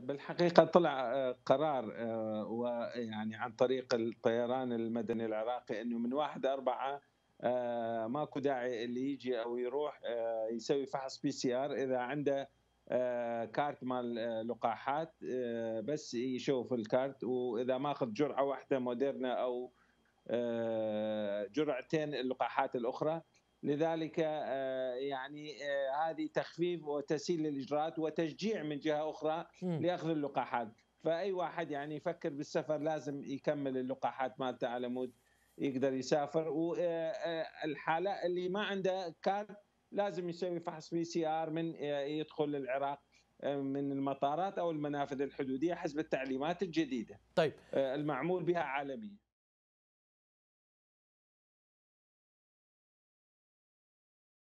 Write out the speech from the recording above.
بالحقيقة طلع آه، قرار آه، ويعني عن طريق الطيران المدني العراقي أنه من واحد أربعة آه، ماكو داعي اللي يجي أو يروح يسوي فحص بي سي آر إذا عنده كارت مال لقاحات بس يشوف الكارت وإذا ماخذ جرعة واحدة موديرنا أو جرعتين اللقاحات الأخرى لذلك يعني هذه تخفيف وتسهيل للاجراءات وتشجيع من جهه اخرى لاخذ اللقاحات فاي واحد يعني يفكر بالسفر لازم يكمل اللقاحات مالته على مود يقدر يسافر والحاله آه، آه، اللي ما عنده كارت لازم يسوي فحص بي سي ار من آه، يدخل العراق من المطارات او المنافذ الحدوديه حسب التعليمات الجديده طيب المعمول بها عالميا